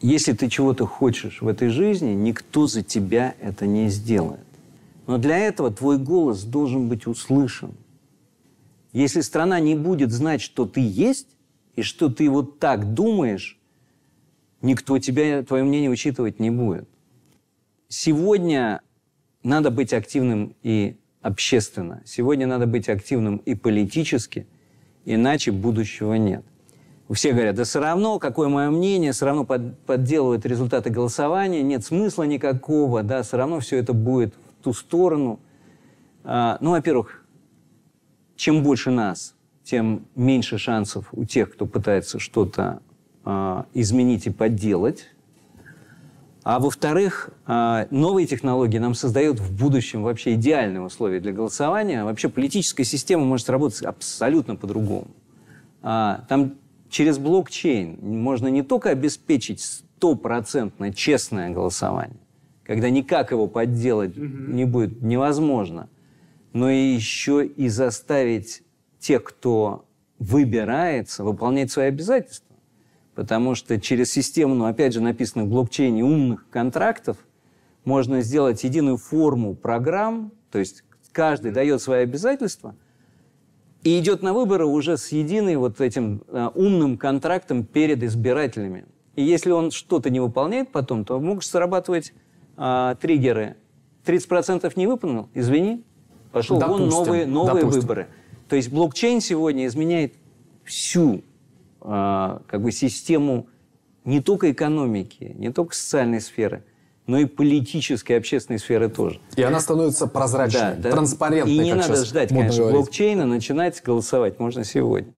если ты чего-то хочешь в этой жизни, никто за тебя это не сделает. Но для этого твой голос должен быть услышан. Если страна не будет знать, что ты есть, и что ты вот так думаешь, никто тебя, твое мнение учитывать не будет. Сегодня надо быть активным и общественно. Сегодня надо быть активным и политически, иначе будущего нет. Все говорят, да все равно, какое мое мнение, все равно под, подделывают результаты голосования, нет смысла никакого, да, все равно все это будет в ту сторону. А, ну, во-первых, чем больше нас, тем меньше шансов у тех, кто пытается что-то а, изменить и подделать. А во-вторых, а, новые технологии нам создают в будущем вообще идеальные условия для голосования. Вообще политическая система может работать абсолютно по-другому. А, там через блокчейн можно не только обеспечить стопроцентно честное голосование, когда никак его подделать mm-hmm. не будет невозможно, но и еще и заставить тех, кто выбирается, выполнять свои обязательства. Потому что через систему, ну, опять же, написанных в блокчейне умных контрактов, можно сделать единую форму программ, то есть каждый дает свои обязательства – и идет на выборы уже с единым вот этим э, умным контрактом перед избирателями. И если он что-то не выполняет потом, то могут срабатывать э, триггеры. 30% не выполнил, извини, пошел допустим, вон новые, новые выборы. То есть блокчейн сегодня изменяет всю э, как бы систему не только экономики, не только социальной сферы – но и политической, и общественной сферы тоже. И она становится прозрачной, да, да. транспарентной. И не надо ждать, конечно, говорить. блокчейна, начинать голосовать можно сегодня.